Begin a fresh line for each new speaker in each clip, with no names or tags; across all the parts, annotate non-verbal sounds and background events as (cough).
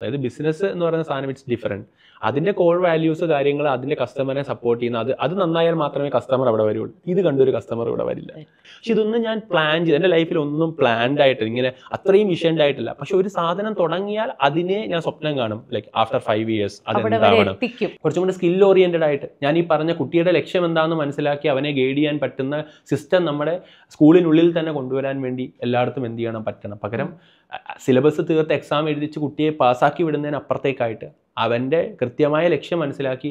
അതായത് ബിസിനസ് എന്ന് പറയുന്ന സാധനം ഇറ്റ്സ് ഡിഫറെൻറ്റ് അതിൻ്റെ കോർ വാല്യൂസ് കാര്യങ്ങൾ അതിൻ്റെ കസ്റ്റമറെ സപ്പോർട്ട് ചെയ്യുന്ന അത് അത് നന്നായാൽ മാത്രമേ കസ്റ്റമർ അവിടെ വരുള്ളൂ ഇത് കണ്ടൊരു കസ്റ്റമർ ഇവിടെ വരില്ല പക്ഷെ ഇതൊന്നും ഞാൻ പ്ലാൻ ചെയ്ത് എൻ്റെ ലൈഫിൽ ഒന്നും പ്ലാൻഡ് ആയിട്ട് ഇങ്ങനെ അത്രയും വിഷൻഡ് ആയിട്ടില്ല പക്ഷെ ഒരു സാധനം തുടങ്ങിയാൽ അതിനെ ഞാൻ സ്വപ്നം കാണും ലൈക്ക് ആഫ്റ്റർ ഫൈവ് ഇയേഴ്സ് അതെന്താവണം കുറച്ചും കൂടി സ്കിൽ ഓറിയൻറ്റഡ് ആയിട്ട് ഞാൻ ഈ പറഞ്ഞ കുട്ടിയുടെ ലക്ഷ്യം എന്താണെന്ന് മനസ്സിലാക്കി അവനെ ഗൈഡ് ചെയ്യാൻ പറ്റുന്ന സിസ്റ്റം നമ്മുടെ സ്കൂളിനുള്ളിൽ തന്നെ കൊണ്ടുവരാൻ വേണ്ടി എല്ലായിടത്തും എന്ത് ചെയ്യണം പറ്റണം പകരം സിലബസ് തീർത്ത് എക്സാം എഴുതിച്ച് കുട്ടിയെ പാസ്സാക്കി വിടുന്നതിനപ്പുറത്തേക്കായിട്ട് അവൻ്റെ കൃത്യമായ ലക്ഷ്യം മനസ്സിലാക്കി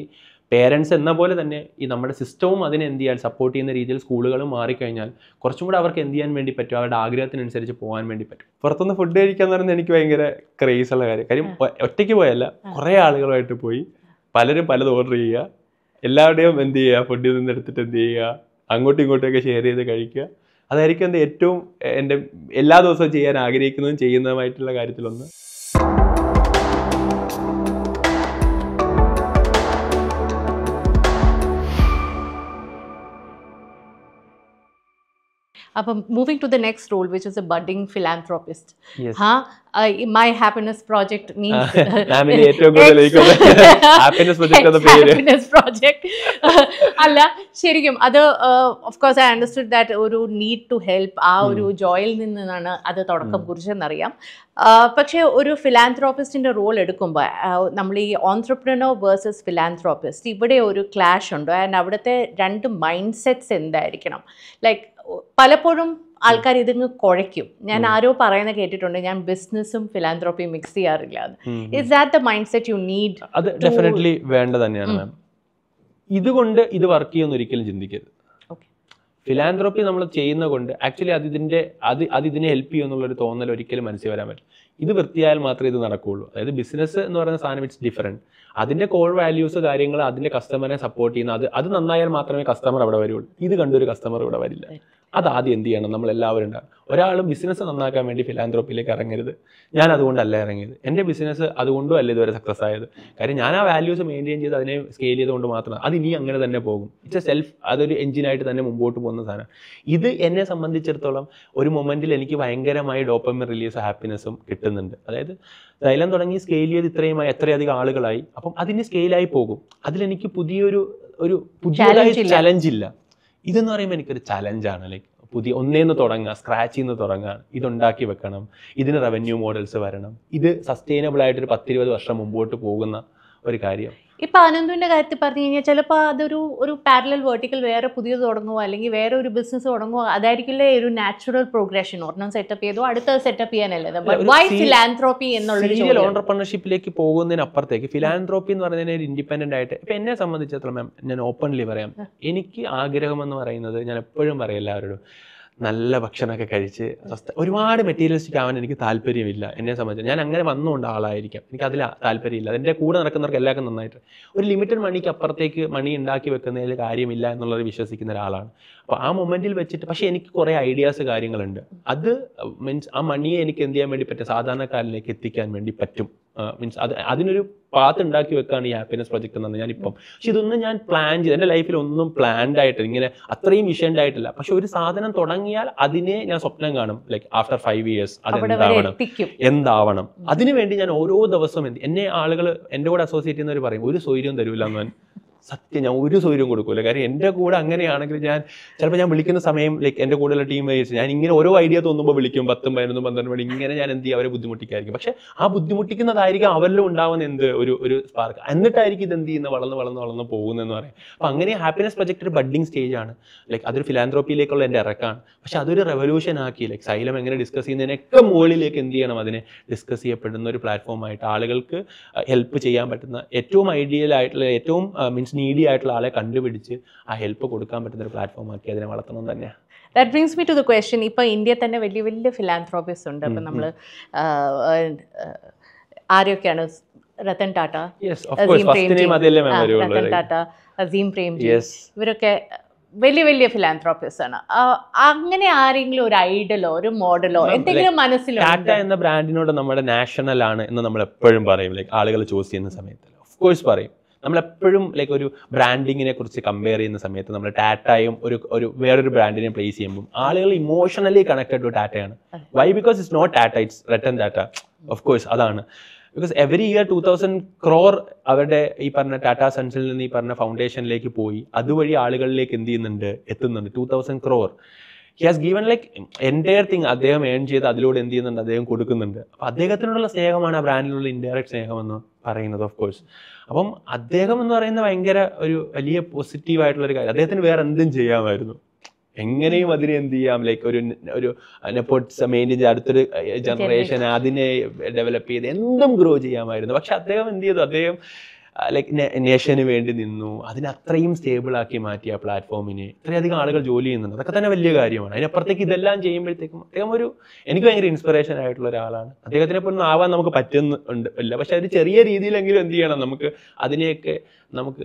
പേരൻസ് എന്ന പോലെ തന്നെ ഈ നമ്മുടെ സിസ്റ്റവും അതിനെ എന്ത് ചെയ്യാൻ സപ്പോർട്ട് ചെയ്യുന്ന രീതിയിൽ സ്കൂളുകൾ മാറിക്കഴിഞ്ഞാൽ കുറച്ചും കൂടെ അവർക്ക് എന്ത് ചെയ്യാൻ വേണ്ടി പറ്റും അവരുടെ ആഗ്രഹത്തിനനുസരിച്ച് പോകാൻ വേണ്ടി പറ്റും പുറത്തുനിന്ന് ഫുഡ് കഴിക്കാന്ന് പറയുന്നത് എനിക്ക് ഭയങ്കര ക്രേസ് ഉള്ള കാര്യം കാര്യം ഒറ്റയ്ക്ക് പോയല്ല കുറേ ആളുകളുമായിട്ട് പോയി പലരും പലത് ഓർഡർ ചെയ്യുക എല്ലാവരുടെയും എന്ത് ചെയ്യുക ഫുഡിൽ നിന്ന് എടുത്തിട്ട് എന്ത് ചെയ്യുക അങ്ങോട്ടും ഒക്കെ ഷെയർ ചെയ്ത് കഴിക്കുക അതായിരിക്കും എൻ്റെ ഏറ്റവും എൻ്റെ എല്ലാ ദിവസവും ചെയ്യാൻ ആഗ്രഹിക്കുന്നതും ചെയ്യുന്നതുമായിട്ടുള്ള കാര്യത്തിലൊന്ന്
അപ്പം moving to the next role which is a budding philanthropist ഹാ my happiness project means project അല്ല ശരിക്കും അത് of course I understood that ഒരു നീഡ് ടു ഹെൽപ്പ് ആ ഒരു ജോയിൽ നിന്നാണ് അത് തുടക്കം കുറിച്ചെന്നറിയാം uh, പക്ഷേ ഒരു ഫിലാൻത്രോപ്പിസ്റ്റിൻ്റെ റോൾ എടുക്കുമ്പോൾ നമ്മൾ ഈ ഓൺട്രപ്രനോ വേഴ്സസ് ഫിലാൻത്രോപ്പിസ്റ്റ് ഇവിടെ ഒരു ക്ലാഷ് ഉണ്ട് ആൻഡ് അവിടുത്തെ രണ്ട് മൈൻഡ് സെറ്റ്സ് എന്തായിരിക്കണം ലൈക്ക് പലപ്പോഴും ആൾക്കാർ ഇതിങ്ങ് കുഴയ്ക്കും ഞാൻ ആരോ പറയുന്ന കേട്ടിട്ടുണ്ട് ഞാൻ ബിസിനസ്സും ഫിലാന്ത്രോപ്പിയും മിക്സ് ചെയ്യാറില്ല is that the mindset you need അത് ഡെഫിനറ്റ്ലി
വേണ്ട തന്നെയാണ് മാം ഇതുകൊണ്ട് ഇത് വർക്ക് ചെയ്യുമെന്ന് ഒരിക്കലും ചിന്തിക്കരുത് ഫിലാന്ത്രോപ്പി നമ്മൾ ചെയ്യുന്ന കൊണ്ട് ആക്ച്വലി അത് ഇതിൻ്റെ അത് അത് ഇതിനെ ഹെൽപ്പ് ചെയ്യും എന്നുള്ളൊരു തോന്നൽ ഒരിക്കലും മനസ്സിൽ വരാൻ പറ്റും ഇത് വൃത്തിയായാൽ മാത്രമേ ഇത് നടക്കുകയുള്ളൂ അതായത് ബിസിനസ് എന്ന് പറയുന്ന സാധനം ഇറ്റ്സ് ഡിഫറെൻറ്റ് അതിൻ്റെ കോർ വാല്യൂസ് കാര്യങ്ങൾ അതിൻ്റെ കസ്റ്റമറെ സപ്പോർട്ട് ചെയ്യുന്ന അത് അത് നന്നായാൽ മാത്രമേ കസ്റ്റമർ അവിടെ വരുള്ളൂ ഇത് കണ്ടൊരു കസ്റ്റമർ ഇവിടെ വരില്ല അത് ആദ്യം എന്ത് ചെയ്യണം നമ്മൾ എല്ലാവരും ഉണ്ടാകും ഒരാൾ ബിസിനസ് നന്നാക്കാൻ വേണ്ടി ഫിലാന്ത്രോപ്പിയിലേക്ക് ഇറങ്ങരുത് ഞാൻ അതുകൊണ്ടല്ല ഇറങ്ങിയത് എൻ്റെ ബിസിനസ് അതുകൊണ്ടും അല്ല ഇതുവരെ സക്സസ് ആയത് കാര്യം ഞാൻ ആ വാല്യൂസ് മെയിൻറ്റെയിൻ ചെയ്ത് അതിനെ സ്കെയിൽ ചെയ്തുകൊണ്ട് മാത്രമാണ് അത് ഇനി അങ്ങനെ തന്നെ പോകും ഇറ്റ്സ് എ സെൽഫ് അതൊരു എൻജിനായിട്ട് തന്നെ മുമ്പോട്ട് പോകുന്ന സാധനം ഇത് എന്നെ സംബന്ധിച്ചിടത്തോളം ഒരു മൊമെൻറ്റിൽ എനിക്ക് ഭയങ്കരമായി ഡോപ്പമിൻ റിലീസ് ഹാപ്പിനെസ്സും കിട്ടുന്നുണ്ട് അതായത് തൈലം തുടങ്ങി സ്കെയിൽ ചെയ്ത് ഇത്രയുമായി എത്രയധികം ആളുകളായി അപ്പം അതിന് സ്കെയിലായി പോകും അതിലെനിക്ക് പുതിയൊരു ഒരു പുതിയതായി ചലഞ്ച് ഇല്ല ഇതെന്ന് പറയുമ്പോൾ എനിക്കൊരു ചലഞ്ചാണ് ലൈക്ക് പുതിയ ഒന്നേന്ന് തുടങ്ങുക സ്ക്രാച്ചിൽ നിന്ന് തുടങ്ങുക ഇതുണ്ടാക്കി വെക്കണം ഇതിന് റവന്യൂ മോഡൽസ് വരണം ഇത് സസ്റ്റൈനബിൾ ആയിട്ട് ഒരു പത്തിരുപത് വർഷം മുമ്പോട്ട് പോകുന്ന ഒരു കാര്യം
ഇപ്പൊ അനന്തുവിന്റെ കാര്യത്തിൽ പറഞ്ഞു കഴിഞ്ഞാൽ ചിലപ്പോൾ അതൊരു ഒരു പാരലൽ വേർട്ടിക്കൽ വേറെ പുതിയത് തുടങ്ങുവോ അല്ലെങ്കിൽ വേറെ ഒരു ബിസിനസ് തുടങ്ങുവോ അതായിരിക്കില്ലേ ഒരു നാച്ചുറൽ പ്രോഗ്രഷൻ ഒരെണ്ണം സെറ്റപ്പ് ചെയ്തു അടുത്ത സെറ്റപ്പ് ചെയ്യാനല്ലേ വൈ ഫിലാൻത്രോപ്പി എന്നുള്ള
ഓണ്ടർപ്രണർഷിപ്പിലേക്ക് പോകുന്നതിനപ്പുറത്തേക്ക് ഫിലാൻത്രോപ്പി എന്ന് പറഞ്ഞാൽ ഒരു ഇൻഡിപെൻഡന്റ് ആയിട്ട് ഇപ്പൊ എന്നെ സംബന്ധിച്ചിടത്തോളം മാം ഞാൻ ഓപ്പൺലി പറയാം എനിക്ക് ആഗ്രഹം എന്ന് പറയുന്നത് ഞാൻ എപ്പോഴും പറയും എല്ലാവരോടും നല്ല ഭക്ഷണമൊക്കെ കഴിച്ച് ഒരുപാട് മെറ്റീരിയലിസ്റ്റിക് ആവാൻ എനിക്ക് താല്പര്യമില്ല എന്നെ സംബന്ധിച്ച് ഞാൻ അങ്ങനെ വന്നുകൊണ്ട് ആളായിരിക്കാം എനിക്ക് അതിൽ താല്പര്യമില്ല അതിൻ്റെ കൂടെ നടക്കുന്നവർക്ക് എല്ലാവർക്കും നന്നായിട്ട് ഒരു ലിമിറ്റഡ് മണിക്ക് അപ്പുറത്തേക്ക് മണി ഉണ്ടാക്കി വെക്കുന്നതിൽ കാര്യമില്ല എന്നുള്ളത് വിശ്വസിക്കുന്ന ഒരാളാണ് അപ്പോൾ ആ മൊമെൻറ്റിൽ വെച്ചിട്ട് പക്ഷേ എനിക്ക് കുറേ ഐഡിയാസ് കാര്യങ്ങളുണ്ട് അത് മീൻസ് ആ മണിയെ എനിക്ക് എന്ത് ചെയ്യാൻ വേണ്ടി പറ്റും സാധാരണക്കാരിലേക്ക് എത്തിക്കാൻ വേണ്ടി പറ്റും മീൻസ് അത് അതിനൊരു പാത്ത് ഉണ്ടാക്കി വെക്കാണ് ഈ ഹാപ്പിനെസ് പ്രൊജക്റ്റ് എന്നാണ് ഞാൻ പക്ഷെ ഇതൊന്നും ഞാൻ പ്ലാൻ ചെയ്ത് എൻ്റെ ലൈഫിൽ ഒന്നും പ്ലാൻഡ് ആയിട്ട് ഇങ്ങനെ അത്രയും വിഷൻഡ് ആയിട്ടില്ല പക്ഷെ ഒരു സാധനം തുടങ്ങിയാൽ അതിനെ ഞാൻ സ്വപ്നം കാണും ലൈക്ക് ആഫ്റ്റർ ഫൈവ് ഇയേഴ്സ് അത് എന്താവണം എന്താവണം അതിനുവേണ്ടി ഞാൻ ഓരോ ദിവസവും എന്നെ ആളുകൾ എൻ്റെ കൂടെ അസോസിയേറ്റ് ചെയ്യുന്നവർ പറയും ഒരു സൗര്യം തരൂല എന്ന് സത്യം ഞാൻ ഒരു സൗകര്യം കൊടുക്കൂല കാര്യം എൻ്റെ കൂടെ അങ്ങനെയാണെങ്കിൽ ഞാൻ ചിലപ്പോൾ ഞാൻ വിളിക്കുന്ന സമയം ലൈക്ക് എൻ്റെ കൂടെയുള്ള ടീം മേറ്റ്സ് ഞാൻ ഇങ്ങനെ ഓരോ ഐഡിയ തോന്നുമ്പോൾ വിളിക്കും പത്തും പതിനൊന്നും പന്ത്രണ്ട് മണി ഇങ്ങനെ ഞാൻ എന്ത് ചെയ്യും അവരെ ബുദ്ധിമുട്ടിക്കായിരിക്കും പക്ഷെ ആ ബുദ്ധിമുട്ടിക്കുന്നതായിരിക്കും അവരിലും ഉണ്ടാവുന്ന എന്ത് ഒരു ഒരു സ്പാർക്ക് എന്നിട്ടായിരിക്കും ഇത് എന്ത് ചെയ്യുന്നത് വളർന്ന് വളർന്ന് വളർന്ന് പോകുന്നതെന്ന് പറയും അപ്പം അങ്ങനെ ഹാപ്പിനെസ് പ്രൊജക്ട് ഒരു ബഡ്ഡിങ് സ്റ്റേജ് ആണ് ലൈക്ക് അതൊരു ഫിലാൻഡ്രോപ്പിയിലേക്കുള്ള എൻ്റെ ഇറക്കാണ് പക്ഷെ അതൊരു റെവല്യൂഷൻ ആക്കി ലൈക്ക് സൈലം എങ്ങനെ ഡിസ്കസ് ചെയ്യുന്നതിനൊക്കെ മുകളിലേക്ക് എന്ത് ചെയ്യണം അതിനെ ഡിസ്കസ് ചെയ്യപ്പെടുന്ന ഒരു പ്ലാറ്റ്ഫോമായിട്ട് ആളുകൾക്ക് ഹെൽപ്പ് ചെയ്യാൻ പറ്റുന്ന ഏറ്റവും ഐഡിയൽ ആയിട്ടുള്ള ഏറ്റവും മീൻസ് മീൻസ് നീഡി ആയിട്ടുള്ള ആളെ കണ്ടുപിടിച്ച് ആ ഹെൽപ്പ് കൊടുക്കാൻ പറ്റുന്ന ഒരു പ്ലാറ്റ്ഫോം ആക്കി അതിനെ വളർത്തണം തന്നെയാണ്
that brings me to the question ഇപ്പോൾ ഇന്ത്യ തന്നെ വലിയ വലിയ ഫിലാൻത്രോപ്പിസ്റ്റ് ഉണ്ട് അപ്പം നമ്മൾ ആരൊക്കെയാണ് രത്തൻ ടാറ്റ രതൻ ടാറ്റ അസീം പ്രേംജി ഇവരൊക്കെ വലിയ വലിയ ഫിലാൻത്രോപ്പിസ്റ്റ് ആണ് അങ്ങനെ ആരെങ്കിലും ഒരു ഐഡലോ ഒരു മോഡലോ എന്തെങ്കിലും ടാറ്റ
എന്ന ബ്രാൻഡിനോട് നമ്മുടെ നാഷണൽ ആണ് എന്ന് നമ്മൾ എപ്പോഴും പറയും ലൈക്ക് ആളുകൾ ചൂസ് ചെയ്യുന്ന സമയത്ത് ഓഫ് കോഴ്സ് പറയും നമ്മളെപ്പോഴും ലൈക്ക് ഒരു ബ്രാൻഡിങ്ങിനെ കുറിച്ച് കമ്പയർ ചെയ്യുന്ന സമയത്ത് നമ്മൾ ടാറ്റയും ഒരു ഒരു വേറൊരു ബ്രാൻഡിനെ പ്ലേസ് ചെയ്യുമ്പോൾ ആളുകൾ ഇമോഷണലി കണക്റ്റഡ് ടു ടാറ്റയാണ് why because it's not Tata it's written Tata of course അതാണ് because every year two thousand crore അവരുടെ ഈ പറഞ്ഞ ടാറ്റ സൺസിൽ നിന്ന് ഈ പറഞ്ഞ ഫൗണ്ടേഷനിലേക്ക് പോയി അതുവഴി ആളുകളിലേക്ക് എന്ത് ചെയ്യുന്നുണ്ട് എത്തുന്നുണ്ട് two thousand crore he has given like entire thing അദ്ദേഹം ഏൺ ചെയ്ത് അതിലൂടെ എന്ത് ചെയ്യുന്നുണ്ട് അദ്ദേഹം കൊടുക്കുന്നുണ്ട് അപ്പോൾ അദ്ദേഹത്തിനോടുള്ള സ്നേഹമാണ് ആ ബ്രാൻഡിലുള്ള ഇൻഡയറക്റ്റ് സ്നേഹമെന്ന് പറയുന്നത് ഓഫ് കോഴ്സ് അപ്പം അദ്ദേഹം എന്ന് പറയുന്ന ഭയങ്കര ഒരു വലിയ ഒരു കാര്യം അദ്ദേഹത്തിന് വേറെ എന്തും ചെയ്യാമായിരുന്നു എങ്ങനെയും അതിനെ എന്ത് ചെയ്യാം ലൈക്ക് ഒരു ഒരു നെപ്പോട്സ് മെയിൻ്റെ അടുത്തൊരു ജനറേഷൻ അതിനെ ഡെവലപ്പ് ചെയ്ത് എന്തും ഗ്രോ ചെയ്യാമായിരുന്നു പക്ഷെ അദ്ദേഹം എന്ത് ചെയ്തു അദ്ദേഹം ലൈക്ക് നേഷന് വേണ്ടി നിന്നു അതിനത്രയും സ്റ്റേബിൾ ആക്കി മാറ്റി ആ പ്ലാറ്റ്ഫോമിനെ ഇത്രയധികം ആളുകൾ ജോലി ചെയ്യുന്നുണ്ട് അതൊക്കെ തന്നെ വലിയ കാര്യമാണ് അതിനപ്പുറത്തേക്ക് ഇതെല്ലാം ചെയ്യുമ്പോഴത്തേക്കും അദ്ദേഹം ഒരു എനിക്ക് ഭയങ്കര ഇൻസ്പിറേഷൻ ആയിട്ടുള്ള ഒരാളാണ് അദ്ദേഹത്തിനെ പോലെ ആവാൻ നമുക്ക് പറ്റുന്നുണ്ട് അല്ല പക്ഷെ ഒരു ചെറിയ രീതിയിലെങ്കിലും എന്ത് ചെയ്യണം നമുക്ക് അതിനെയൊക്കെ നമുക്ക്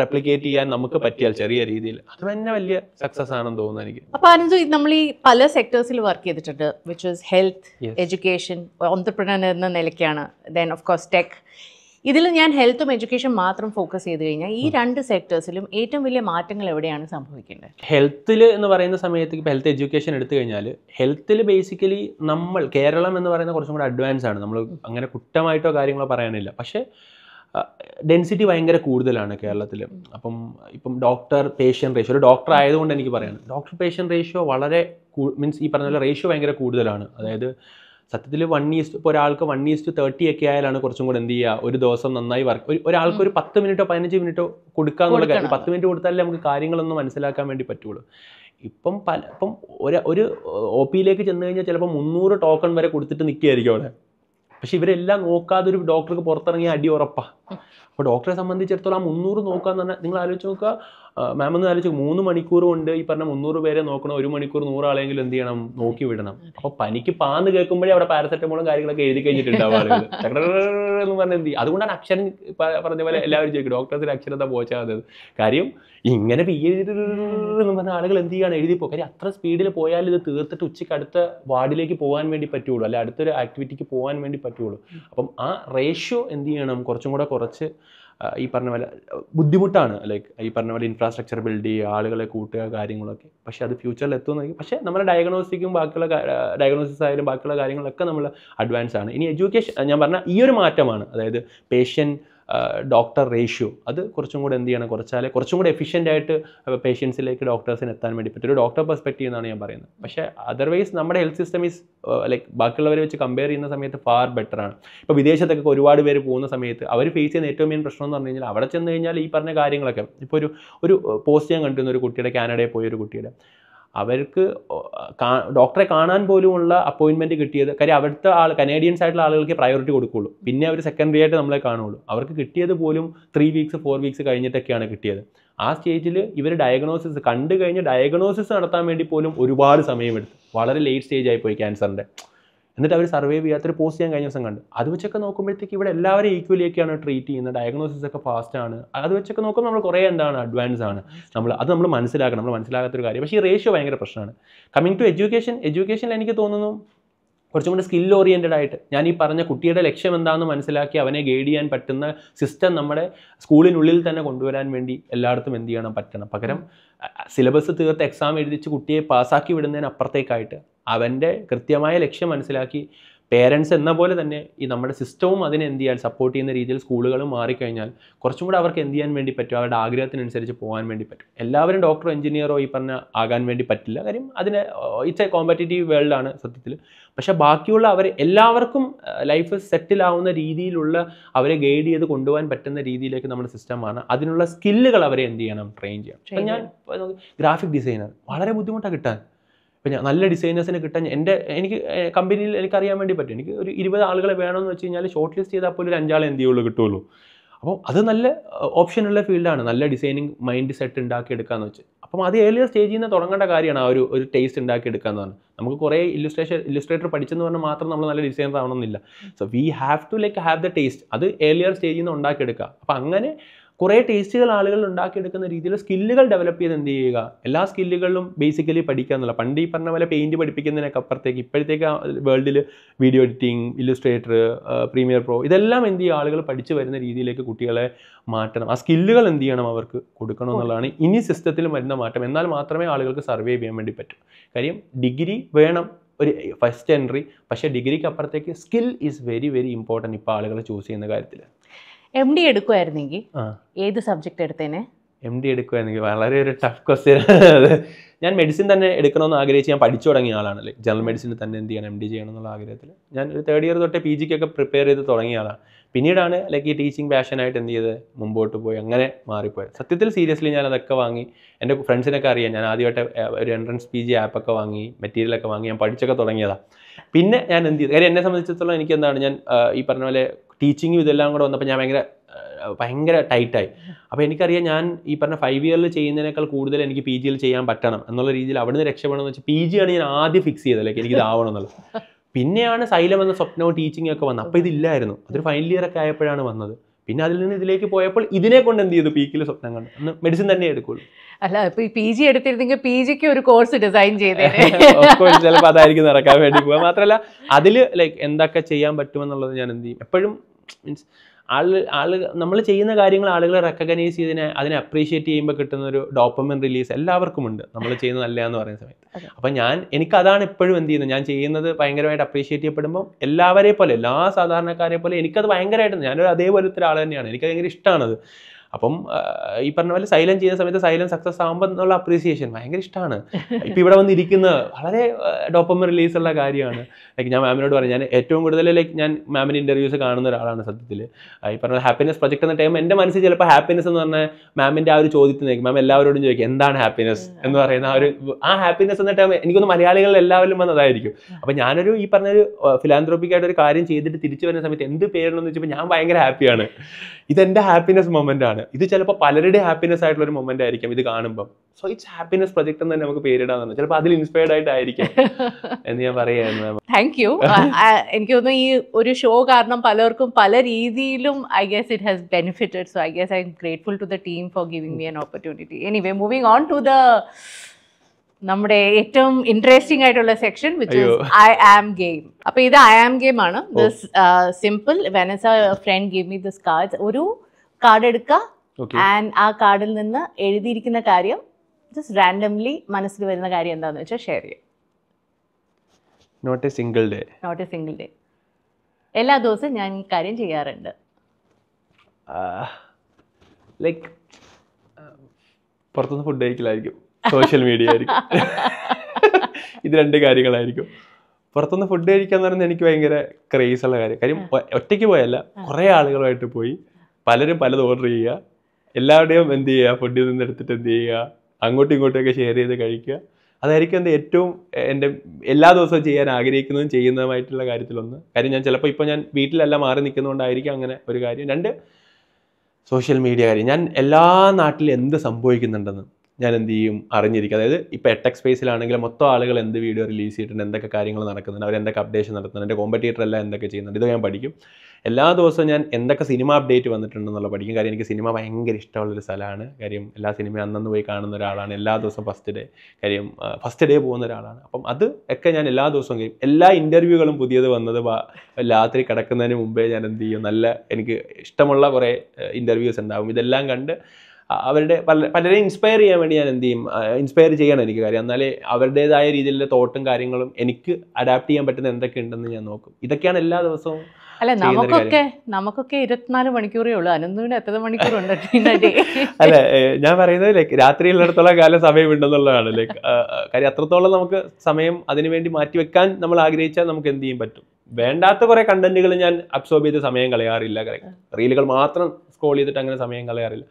റെപ്ലിക്കേറ്റ് ചെയ്യാൻ നമുക്ക് പറ്റിയാൽ ചെറിയ രീതിയിൽ അത് തന്നെ വലിയ സക്സസ് ആണെന്ന് തോന്നുന്നു എനിക്ക്
അപ്പൊ അനുജു നമ്മൾ ഈ പല സെക്ടേഴ്സിൽ വർക്ക് ചെയ്തിട്ടുണ്ട് വിച്ച് ഹെൽത്ത് എഡ്യൂക്കേഷൻ ഓൺടർപ്രണർ എന്ന നിലയ്ക്കാണ് ദെൻ ഓഫ് കോഴ്സ് ടെക് ഇതിൽ ഞാൻ ഹെൽത്തും എഡ്യൂക്കേഷൻ മാത്രം ഫോക്കസ് ചെയ്ത് കഴിഞ്ഞാൽ ഈ രണ്ട് സെക്ടേഴ്സിലും ഏറ്റവും വലിയ മാറ്റങ്ങൾ എവിടെയാണ് സംഭവിക്കേണ്ടത്
ഹെൽത്തിൽ എന്ന് പറയുന്ന സമയത്ത് ഇപ്പോൾ ഹെൽത്ത് എഡ്യൂക്കേഷൻ എടുത്തു കഴിഞ്ഞാൽ ഹെൽത്തിൽ ബേസിക്കലി നമ്മൾ കേരളം എന്ന് പറയുന്ന കുറച്ചും കൂടെ അഡ്വാൻസ് ആണ് നമ്മൾ അങ്ങനെ കുറ്റമായിട്ടോ കാര്യങ്ങളോ പറയാനില്ല പക്ഷേ ഡെൻസിറ്റി ഭയങ്കര കൂടുതലാണ് കേരളത്തിൽ അപ്പം ഇപ്പം ഡോക്ടർ പേഷ്യൻ്റ് റേഷ്യോ ഒരു ഡോക്ടർ ആയതുകൊണ്ട് എനിക്ക് പറയാണ് ഡോക്ടർ പേഷ്യൻ്റ് റേഷ്യോ വളരെ മീൻസ് ഈ പറഞ്ഞ പോലെ റേഷ്യോ ഭയങ്കര കൂടുതലാണ് അതായത് സത്യത്തിൽ വൺ ഈസ്റ്റ് ഇപ്പോൾ ഒരാൾക്ക് വൺ ഈസ്റ്റ് തേർട്ടി ഒക്കെ ആയാലാണ് കുറച്ചും കൂടെ എന്ത് ചെയ്യുക ഒരു ദിവസം നന്നായി വർക്ക് ഒരാൾക്ക് ഒരു പത്ത് മിനിറ്റോ പതിനഞ്ച് മിനിറ്റോ കൊടുക്കുക എന്നുള്ള കാര്യം പത്ത് മിനിറ്റ് കൊടുത്താലേ നമുക്ക് കാര്യങ്ങളൊന്നും മനസ്സിലാക്കാൻ വേണ്ടി പറ്റുള്ളൂ ഇപ്പം പല ഇപ്പം ഒരു ഒരു ഒ പിയിലേക്ക് ചെന്ന് കഴിഞ്ഞാൽ ചിലപ്പോൾ മുന്നൂറ് ടോക്കൺ വരെ കൊടുത്തിട്ട് നിൽക്കുകയായിരിക്കും അവിടെ പക്ഷെ ഇവരെല്ലാം നോക്കാതെ ഒരു ഡോക്ടർക്ക് പുറത്തിറങ്ങിയ അടി ഉറപ്പാണ് അപ്പോൾ ഡോക്ടറെ സംബന്ധിച്ചിടത്തോളം ആ മുന്നൂറ് നോക്കാന്ന് പറഞ്ഞാൽ നിങ്ങൾ ആലോചിച്ച് നോക്കുക മാം ഒന്ന് ആലോചിച്ച് മൂന്ന് മണിക്കൂർ കൊണ്ട് ഈ പറഞ്ഞ മുന്നൂറ് പേരെ നോക്കണം ഒരു മണിക്കൂർ നൂറാളെങ്കിലും എന്ത് ചെയ്യണം നോക്കി വിടണം അപ്പോൾ പനിക്ക് പാന്ന് കേൾക്കുമ്പോഴേ അവിടെ പാരസെറ്റമോളും കാര്യങ്ങളൊക്കെ എഴുതി കഴിഞ്ഞിട്ടുണ്ടാവുക ആളുകൾ എന്ന് എന്ത് അതുകൊണ്ടാണ് അക്ഷരം പറഞ്ഞ പോലെ എല്ലാവരും ചോദിക്കും ഡോക്ടേഴ്സിന് അക്ഷരത പോച്ചാകുന്നത് കാര്യം ഇങ്ങനെ പി എന്ന് പറഞ്ഞ ആളുകൾ എന്ത് ചെയ്യാണ് എഴുതി പോകും കാര്യം അത്ര സ്പീഡിൽ പോയാൽ ഇത് തീർത്തിട്ട് ഉച്ചയ്ക്ക് അടുത്ത വാർഡിലേക്ക് പോകാൻ വേണ്ടി പറ്റുള്ളൂ അല്ലെ അടുത്തൊരു ആക്ടിവിറ്റിക്ക് പോകാൻ വേണ്ടി പറ്റുള്ളൂ അപ്പം ആ റേഷ്യോ എന്ത് ചെയ്യണം കുറച്ചും കൂടെ കുറച്ച് ഈ പറഞ്ഞ പോലെ ബുദ്ധിമുട്ടാണ് ലൈക്ക് ഈ പറഞ്ഞ പോലെ ഇൻഫ്രാസ്ട്രക്ചർ ബിൽഡ് ചെയ്യുക ആളുകളെ കൂട്ടുക കാര്യങ്ങളൊക്കെ പക്ഷേ അത് ഫ്യൂച്ചറിൽ എത്തുമെന്നെങ്കിൽ പക്ഷേ നമ്മുടെ ഡയഗ്നോസ്റ്റിക്കും ബാക്കിയുള്ള ഡയഗ്നോസിസ് ആയാലും ബാക്കിയുള്ള കാര്യങ്ങളൊക്കെ നമ്മൾ അഡ്വാൻസ് ആണ് ഇനി എഡ്യൂക്കേഷൻ ഞാൻ പറഞ്ഞ ഈ ഒരു മാറ്റമാണ് അതായത് പേഷ്യൻ്റ് ഡോക്ടർ റേഷ്യോ അത് കുറച്ചും കൂടെ എന്ത് ചെയ്യണം കുറച്ചാൽ കുറച്ചും കൂടെ എഫിഷ്യൻ്റ് ആയിട്ട് പേഷ്യൻസിലേക്ക് ഡോക്ടേഴ്സിന് എത്താൻ വേണ്ടി പറ്റും ഒരു ഡോക്ടർ പെർസ്പെക്റ്റീവ് എന്നാണ് ഞാൻ പറയുന്നത് പക്ഷേ അതർവൈസ് നമ്മുടെ ഹെൽത്ത് സിസ്റ്റം ഈസ് ലൈക്ക് ബാക്കിയുള്ളവരെ വെച്ച് കമ്പയർ ചെയ്യുന്ന സമയത്ത് ഫാർ ബെറ്റർ ആണ് ഇപ്പോൾ വിദേശത്തൊക്കെ ഒരുപാട് പേര് പോകുന്ന സമയത്ത് അവർ ഫേസ് ചെയ്യുന്ന ഏറ്റവും മെയിൻ പ്രശ്നം എന്ന് പറഞ്ഞു കഴിഞ്ഞാൽ അവിടെ ചെന്ന് കഴിഞ്ഞാൽ ഈ പറഞ്ഞ കാര്യങ്ങളൊക്കെ ഇപ്പോൾ ഒരു ഒരു പോസ്റ്റ് ഞാൻ കണ്ടിരുന്ന ഒരു കുട്ടിയുടെ കാനഡയിൽ പോയ ഒരു കുട്ടിയുടെ അവർക്ക് ഡോക്ടറെ കാണാൻ പോലുമുള്ള അപ്പോയിൻമെൻറ്റ് കിട്ടിയത് കാര്യം അവിടുത്തെ ആൾ കനേഡിയൻസ് ആയിട്ടുള്ള ആളുകൾക്ക് പ്രയോറിറ്റി കൊടുക്കുള്ളൂ പിന്നെ അവർ സെക്കൻഡറി ആയിട്ട് നമ്മളെ കാണുള്ളൂ അവർക്ക് കിട്ടിയത് പോലും ത്രീ വീക്സ് ഫോർ വീക്സ് കഴിഞ്ഞിട്ടൊക്കെയാണ് കിട്ടിയത് ആ സ്റ്റേജിൽ ഇവർ ഡയഗ്നോസിസ് കണ്ടു കഴിഞ്ഞ് ഡയഗ്നോസിസ് നടത്താൻ വേണ്ടി പോലും ഒരുപാട് സമയമെടുത്തു വളരെ ലേറ്റ് സ്റ്റേജ് ആയിപ്പോയി ക്യാൻസറിൻ്റെ എന്നിട്ട് അവർ സർവേ ചെയ്യാത്തൊരു പോസ്റ്റ് ചെയ്യാൻ കഴിഞ്ഞ ദിവസം കണ്ടു അത് വെച്ചൊക്കെ നോക്കുമ്പോഴത്തേക്ക് ഇവിടെ എല്ലാവരും ഈക്വലിയൊക്കെയാണ് ട്രീറ്റ് ചെയ്യുന്നത് ഡയഗ്നോസിസ് ഒക്കെ ഫാസ്റ്റ് ആണ് അത് വെച്ചൊക്കെ നോക്കുമ്പോൾ നമ്മൾ കുറേ എന്താണ് അഡ്വാൻസ് ആണ് നമ്മൾ അത് നമ്മൾ മനസ്സിലാക്കണം നമ്മൾ മനസ്സിലാകാത്തൊരു കാര്യം പക്ഷേ ഈ റേഷ്യോ ഭയങ്കര പ്രശ്നമാണ് കമ്മിങ് ടു എഡ്യൂക്കേഷൻ എഡ്യൂക്കേഷനിൽ എനിക്ക് തോന്നുന്നു കുറച്ചും കൂടി സ്കിൽ ഓറിയൻറ്റഡ് ആയിട്ട് ഞാൻ ഈ പറഞ്ഞ കുട്ടിയുടെ ലക്ഷ്യം എന്താണെന്ന് മനസ്സിലാക്കി അവനെ ഗൈഡ് ചെയ്യാൻ പറ്റുന്ന സിസ്റ്റം നമ്മുടെ സ്കൂളിനുള്ളിൽ തന്നെ കൊണ്ടുവരാൻ വേണ്ടി എല്ലായിടത്തും എന്ത് ചെയ്യണം പറ്റണം പകരം സിലബസ് തീർത്ത് എക്സാം എഴുതിച്ച് കുട്ടിയെ പാസ്സാക്കി വിടുന്നതിന് അപ്പുറത്തേക്കായിട്ട് അവൻ്റെ കൃത്യമായ ലക്ഷ്യം മനസ്സിലാക്കി പേരൻസ് എന്ന പോലെ തന്നെ ഈ നമ്മുടെ സിസ്റ്റവും അതിനെ എന്ത് ചെയ്യാൻ സപ്പോർട്ട് ചെയ്യുന്ന രീതിയിൽ സ്കൂളുകൾ മാറിക്കഴിഞ്ഞാൽ കുറച്ചും കൂടെ അവർക്ക് എന്ത് ചെയ്യാൻ വേണ്ടി പറ്റും അവരുടെ ആഗ്രഹത്തിനനുസരിച്ച് പോകാൻ വേണ്ടി പറ്റും എല്ലാവരും ഡോക്ടറോ എഞ്ചിനീയറോ ഈ പറഞ്ഞ ആകാൻ വേണ്ടി പറ്റില്ല കാര്യം അതിന് ഇറ്റ്സ് എ കോമ്പറ്റേറ്റീവ് വേൾഡാണ് സത്യത്തിൽ പക്ഷേ ബാക്കിയുള്ള അവർ എല്ലാവർക്കും ലൈഫ് സെറ്റിലാവുന്ന രീതിയിലുള്ള അവരെ ഗൈഡ് ചെയ്ത് കൊണ്ടുപോകാൻ പറ്റുന്ന രീതിയിലേക്ക് നമ്മുടെ സിസ്റ്റമാണ് അതിനുള്ള സ്കില്ലുകൾ അവരെ എന്ത് ചെയ്യണം ട്രെയിൻ ചെയ്യണം ഞാൻ ഗ്രാഫിക് ഡിസൈനർ വളരെ ബുദ്ധിമുട്ടാണ് കിട്ടാൻ ഇപ്പം ഞാൻ നല്ല ഡിസൈനേഴ്സിനെ കിട്ടാൻ എൻ്റെ എനിക്ക് കമ്പനിയിൽ എനിക്ക് അറിയാൻ വേണ്ടി പറ്റും എനിക്ക് ഒരു ഇരുപത് ആളുകളെ വേണമെന്ന് വെച്ച് കഴിഞ്ഞാൽ ഷോർട്ട് ലിസ്റ്റ് ചെയ്താൽ പോലും ഒരു അഞ്ചാളെ എന്ത് ചെയ്യുള്ളൂ കിട്ടുകയുള്ളൂ അപ്പോൾ അത് നല്ല ഓപ്ഷനുള്ള ഫീൽഡാണ് നല്ല ഡിസൈനിങ് മൈൻഡ് സെറ്റ് ഉണ്ടാക്കിയെടുക്കാന്ന് വെച്ച് അപ്പം അത് ഏർലിയർ സ്റ്റേജിൽ നിന്ന് തുടങ്ങേണ്ട കാര്യമാണ് ആ ഒരു ഒരു ടേസ്റ്റ് ഉണ്ടാക്കിയെടുക്കാന്ന് പറഞ്ഞാൽ നമുക്ക് കുറേ ഇല്ലുസ്ട്രേഷൻ ഇല്ലുസ്ട്രേറ്റർ പഠിച്ചെന്ന് പറഞ്ഞാൽ മാത്രം നമ്മൾ നല്ല ഡിസൈനർ ആവണമെന്നില്ല so we have to like have the taste അത് ഏലിയർ സ്റ്റേജിൽ നിന്ന് ഉണ്ടാക്കിയെടുക്കുക അപ്പം അങ്ങനെ കുറേ ടേസ്റ്റുകൾ ആളുകൾ ഉണ്ടാക്കിയെടുക്കുന്ന രീതിയിൽ സ്കില്ലുകൾ ഡെവലപ്പ് ചെയ്ത് എന്ത് ചെയ്യുക എല്ലാ സ്കില്ലുകളിലും ബേസിക്കലി പഠിക്കുക എന്നുള്ള പണ്ട് ഈ പറഞ്ഞ പോലെ പെയിൻറ്റ് പഠിപ്പിക്കുന്നതിനൊക്കെ അപ്പുറത്തേക്ക് ഇപ്പോഴത്തേക്ക് വേൾഡിൽ video editing Illustrator Premiere Pro ഇതെല്ലാം എന്ത് ചെയ്യുക ആളുകൾ പഠിച്ചു വരുന്ന രീതിയിലേക്ക് കുട്ടികളെ മാറ്റണം ആ സ്കില്ലുകൾ എന്ത് ചെയ്യണം അവർക്ക് കൊടുക്കണം എന്നുള്ളതാണ് ഇനി സിസ്റ്റത്തിൽ വരുന്ന മാറ്റം എന്നാൽ മാത്രമേ ആളുകൾക്ക് സർവൈവ് ചെയ്യാൻ വേണ്ടി പറ്റൂ കാര്യം ഡിഗ്രി വേണം ഒരു ഫസ്റ്റ് എൻട്രി പക്ഷേ ഡിഗ്രിക്ക് അപ്പുറത്തേക്ക് skill is very very important ഇപ്പോൾ ആളുകൾ ചൂസ് ചെയ്യുന്ന കാര്യത്തിൽ
എം ഡി എടുക്കുമായിരുന്നെങ്കിൽ ഏത് സബ്ജക്ട് എടുത്തേനെ
എം ഡി എടുക്കുമായിരുന്നെങ്കിൽ വളരെ ഒരു ടഫ് ക്വസ്റ്റ്യൻ ഞാൻ മെഡിസിൻ തന്നെ എടുക്കണമെന്ന് ആഗ്രഹിച്ച് ഞാൻ പഠിച്ചു തുടങ്ങിയ ആളാണ് ലൈക്ക് ജനറൽ മെഡിസിൻ തന്നെ എന്ത് ചെയ്യണം എം ഡി ചെയ്യണം എന്നുള്ള ആഗ്രഹത്തിൽ ഞാൻ ഒരു തേർഡ് ഇയർ തൊട്ടേ പി ജിക്കൊക്കെ പ്രിപ്പയർ ചെയ്ത് തുടങ്ങിയ ആളാണ് പിന്നീടാണ് ലൈക്ക് ഈ ടീച്ചിങ് പാഷനായിട്ട് എന്ത് ചെയ്ത് മുമ്പോട്ട് പോയി അങ്ങനെ മാറിപ്പോയത് സത്യത്തിൽ സീരിയസ്ലി ഞാൻ അതൊക്കെ വാങ്ങി എൻ്റെ ഫ്രണ്ട്സിനൊക്കെ അറിയാം ഞാൻ ആദ്യമായിട്ട് ഒരു എൻട്രൻസ് പി ജി ആപ്പൊക്കെ വാങ്ങി മെറ്റീരിയലൊക്കെ വാങ്ങി ഞാൻ പഠിച്ചൊക്കെ തുടങ്ങിയതാണ് പിന്നെ ഞാൻ എന്ത് ചെയ്തു കാര്യം എന്നെ സംബന്ധിച്ചിടത്തോളം എനിക്ക് എന്താണ് ഞാൻ ഈ പറഞ്ഞ പോലെ ടീച്ചിങ്ങും ഇതെല്ലാം കൂടെ വന്നപ്പോൾ ഞാൻ ഭയങ്കര ഭയങ്കര ടൈറ്റായി അപ്പോൾ എനിക്കറിയാം ഞാൻ ഈ പറഞ്ഞ ഫൈവ് ഇയറിൽ ചെയ്യുന്നതിനേക്കാൾ കൂടുതൽ എനിക്ക് പി ജിയിൽ ചെയ്യാൻ പറ്റണം എന്നുള്ള രീതിയിൽ നിന്ന് രക്ഷപ്പെടണം എന്ന് വെച്ചാൽ പി ജിയാണ് ഞാൻ ആദ്യം ഫിക്സ് ചെയ്തത് ലൈക്ക് എനിക്ക് ഇതാവണം എന്നുള്ളത് പിന്നെയാണ് സൈലം എന്ന സ്വപ്നവും ടീച്ചിങ്ങും ഒക്കെ വന്നത് അപ്പോൾ ഇതില്ലായിരുന്നു അതൊരു ഫൈനൽ ഇയർ ഒക്കെ ആയപ്പോഴാണ് വന്നത് പിന്നെ അതിൽ നിന്ന് ഇതിലേക്ക് പോയപ്പോൾ ഇതിനെ കൊണ്ട് എന്ത് ചെയ്തു പീക്കിൽ സ്വപ്നം കണ്ടു അന്ന് മെഡിസിൻ തന്നെ എടുക്കുള്ളൂ
അല്ല ഇപ്പൊ പി ജി എടുത്തിരുന്നെങ്കിൽ പി ജിക്ക് ഒരു കോഴ്സ് ഡിസൈൻ ചെയ്തേ ചിലപ്പോൾ
അതായിരിക്കും നടക്കാൻ വേണ്ടി പോവുക മാത്രമല്ല അതിൽ ലൈക്ക് എന്തൊക്കെ ചെയ്യാൻ പറ്റുമെന്നുള്ളത് ഞാൻ എന്ത് ചെയ്യും എപ്പോഴും മീൻസ് ആള് ആള് നമ്മൾ ചെയ്യുന്ന കാര്യങ്ങൾ ആളുകളെ റെക്കഗ്നൈസ് ചെയ്തിനെ അതിനെ അപ്രീഷിയേറ്റ് ചെയ്യുമ്പോൾ കിട്ടുന്ന ഒരു ഡോപ്പമിൻ റിലീസ് എല്ലാവർക്കും ഉണ്ട് നമ്മൾ ചെയ്യുന്നത് അല്ല എന്ന് പറയുന്ന സമയത്ത് അപ്പം ഞാൻ എനിക്ക് അതാണ് എപ്പോഴും എന്ത് ചെയ്യുന്നത് ഞാൻ ചെയ്യുന്നത് ഭയങ്കരമായിട്ട് അപ്രീഷിയേറ്റ് ചെയ്യപ്പെടുമ്പോൾ എല്ലാവരെ പോലെ എല്ലാ സാധാരണക്കാരെ പോലെ എനിക്കത് ഭയങ്കരമായിട്ട് ഞാനൊരു അതേപോലത്തെ ഒത്തിരി ആൾ തന്നെയാണ് എനിക്ക് ഭയങ്കര ഇഷ്ടമാണത് അപ്പം ഈ പറഞ്ഞ പോലെ സൈലൻസ് ചെയ്യുന്ന സമയത്ത് സൈലൻസ് സക്സസ് ആകുമ്പോൾ എന്നുള്ള അപ്രീസിയേഷൻ ഭയങ്കര ഇഷ്ടമാണ് ഇപ്പം ഇവിടെ വന്നിരിക്കുന്ന വളരെ ഡോപ്പമ റിലീസ് ഉള്ള കാര്യമാണ് ലൈക്ക് ഞാൻ മാമിനോട് പറഞ്ഞു ഞാൻ ഏറ്റവും കൂടുതൽ ലൈക്ക് ഞാൻ മാമിൻ്റെ ഇൻ്റർവ്യൂസ് കാണുന്ന ഒരാളാണ് സത്യത്തിൽ ഈ പറഞ്ഞ ഹാപ്പിനെസ് പ്രൊജക്ട് എന്ന ടൈം എൻ്റെ മനസ്സിൽ ചിലപ്പോൾ ഹാപ്പിനെസ് എന്ന് പറഞ്ഞാൽ മാമിൻ്റെ ആ ഒരു ചോദ്യത്തിനേക്ക് മാം എല്ലാവരോടും ചോദിക്കും എന്താണ് ഹാപ്പിനെസ് എന്ന് പറയുന്ന ആ ഒരു ആ ഹാപ്പിനെസ് എന്ന ടൈം എനിക്കൊന്ന് മലയാളികളിൽ എല്ലാവരും വന്നതായിരിക്കും അപ്പം ഞാനൊരു ഈ പറഞ്ഞൊരു ഫിലാന്ത്രോപ്പിക്കായിട്ട് ഒരു കാര്യം ചെയ്തിട്ട് തിരിച്ചു വരുന്ന സമയത്ത് എന്ത് പേരെന്ന് വെച്ചപ്പോൾ ഞാൻ ഭയങ്കര ഹാപ്പിയാണ് ഇതെൻ്റെ ഹാപ്പിനെസ് മൊമെൻ്റ് ആണ് ഇത് ചിലപ്പോൾ പലരുടെ ഹാപ്പിനെസ് ആയിട്ടുള്ള ഒരു മൊമെൻ്റ് ആയിരിക്കും ഇത് കാണുമ്പോൾ സോ ഇറ്റ്സ് ഹാപ്പിനെസ് പ്രൊജക്ട് എന്ന് തന്നെ നമുക്ക് പേരിടാന്ന് ചിലപ്പോൾ അതിൽ ഇൻസ്പയർഡ് ആയിട്ടായിരിക്കും (laughs) എന്ന് ഞാൻ പറയുന്നത് താങ്ക് യു
എനിക്ക് തോന്നുന്നു ഈ ഒരു ഷോ കാരണം പലർക്കും പല രീതിയിലും I guess it has benefited so I guess I'm grateful to the team for giving me an opportunity anyway moving on to the നമ്മുടെ ഏറ്റവും ഇൻട്രസ്റ്റിംഗ് ആയിട്ടുള്ള section which I am game അപ്പൊ ഇത് I am game ആണ് this simple വെനസ friend game me this card ഒരു card എടുക്കുക and ആ കാർഡിൽ നിന്ന് എഴുതിയിരിക്കുന്ന കാര്യം ജസ്റ്റ് റാൻഡംലി മനസ്സിൽ വരുന്ന കാര്യം എന്താന്ന് വെച്ചാൽ ഷെയർ ചെയ്യും
not a single day
not a single day എല്ലാ ദിവസവും ഞാൻ ഈ കാര്യം ചെയ്യാറുണ്ട്
ലൈക്ക് ah. um, പുറത്തുനിന്ന് ഫുഡ് കഴിക്കലായിരിക്കും സോഷ്യൽ മീഡിയ ആയിരിക്കും
(laughs)
ഇത് രണ്ട് കാര്യങ്ങളായിരിക്കും പുറത്തുനിന്ന് ഫുഡ് കഴിക്കുക എന്ന് പറയുന്നത് എനിക്ക് ഭയങ്കര ക്രേസ് ഉള്ള കാര്യം കാര്യം ഒറ്റയ്ക്ക് പോയല്ല കുറേ ആളുകളുമായിട്ട് പോയി പലരും പലത് ഓർഡർ ചെയ്യുക എല്ലാവരുടെയും എന്ത് ചെയ്യുക ഫുഡിൽ നിന്ന് എടുത്തിട്ട് എന്ത് ചെയ്യുക അങ്ങോട്ടും ഇങ്ങോട്ടുമൊക്കെ ഷെയർ ചെയ്ത് കഴിക്കുക അതായിരിക്കും എൻ്റെ ഏറ്റവും എൻ്റെ എല്ലാ ദിവസവും ചെയ്യാൻ ആഗ്രഹിക്കുന്നതും ചെയ്യുന്നതുമായിട്ടുള്ള കാര്യത്തിലൊന്ന് കാര്യം ഞാൻ ചിലപ്പോൾ ഇപ്പോൾ ഞാൻ വീട്ടിലല്ല മാറി നിൽക്കുന്നതുകൊണ്ടായിരിക്കും അങ്ങനെ ഒരു കാര്യം രണ്ട് സോഷ്യൽ മീഡിയ കാര്യം ഞാൻ എല്ലാ നാട്ടിലും എന്ത് സംഭവിക്കുന്നുണ്ടെന്ന് ഞാൻ എന്ത് ചെയ്യും അറിഞ്ഞിരിക്കും അതായത് ഇപ്പോൾ എട്ടെക് സ്പേസിലാണെങ്കിലും മൊത്തം ആളുകൾ എന്ത് വീഡിയോ റിലീസ് ചെയ്തിട്ടുണ്ട് എന്തൊക്കെ കാര്യങ്ങൾ നടക്കുന്നുണ്ട് അവർ എന്തൊക്കെ അപ്ഡേഷൻ നടത്തുന്നുണ്ട് എൻ്റെ കോമ്പറ്റീറ്റർ എല്ലാം എന്തൊക്കെ ചെയ്യുന്നുണ്ട് ഇത് ഞാൻ പഠിക്കും എല്ലാ ദിവസവും ഞാൻ എന്തൊക്കെ സിനിമ അപ്ഡേറ്റ് വന്നിട്ടുണ്ടെന്നുള്ള പഠിക്കും കാര്യം എനിക്ക് സിനിമ ഭയങ്കര ഇഷ്ടമുള്ളൊരു സ്ഥലമാണ് കാര്യം എല്ലാ സിനിമയും അന്നന്ന് പോയി കാണുന്ന ഒരാളാണ് എല്ലാ ദിവസവും ഫസ്റ്റ് ഡേ കാര്യം ഫസ്റ്റ് ഡേ പോകുന്ന ഒരാളാണ് അപ്പം അത് ഒക്കെ ഞാൻ എല്ലാ ദിവസവും കഴിയും എല്ലാ ഇൻ്റർവ്യൂകളും പുതിയത് വന്നത് രാത്രി കിടക്കുന്നതിന് മുമ്പേ ഞാൻ എന്ത് ചെയ്യും നല്ല എനിക്ക് ഇഷ്ടമുള്ള കുറേ ഇൻ്റർവ്യൂസ് ഉണ്ടാവും ഇതെല്ലാം കണ്ട് അവരുടെ പല പലരെയും ഇൻസ്പയർ ചെയ്യാൻ വേണ്ടി ഞാൻ എന്ത് ചെയ്യും ഇൻസ്പയർ ചെയ്യണം എനിക്ക് കാര്യം എന്നാലേ അവരുടേതായ രീതിയിലുള്ള തോട്ടും കാര്യങ്ങളും എനിക്ക് അഡാപ്റ്റ് ചെയ്യാൻ പറ്റുന്ന എന്തൊക്കെ ഉണ്ടെന്ന് ഞാൻ നോക്കും ഇതൊക്കെയാണ് എല്ലാ ദിവസവും
അല്ല നമുക്കൊക്കെ നമുക്കൊക്കെ ഇരുപത്തിനാല് മണിക്കൂറേ ഉള്ളൂ അനന്തുവിന് എത്ര മണിക്കൂറുണ്ട് അല്ല
ഞാൻ പറയുന്നത് ലൈക്ക് രാത്രിയിലിടത്തോളം കാലം സമയം ഉണ്ടെന്നുള്ളതാണ് ലൈക്ക് കാര്യം അത്രത്തോളം നമുക്ക് സമയം അതിനുവേണ്ടി മാറ്റി വെക്കാൻ നമ്മൾ ആഗ്രഹിച്ചാൽ നമുക്ക് എന്ത് ചെയ്യാൻ പറ്റും വേണ്ടാത്ത കുറെ കണ്ടന്റുകൾ ഞാൻ അബ്സോർബ് ചെയ്ത് സമയം കളയാറില്ല റീലുകൾ മാത്രം സ്ക്രോൾ ചെയ്തിട്ട് അങ്ങനെ സമയം കളയാറില്ല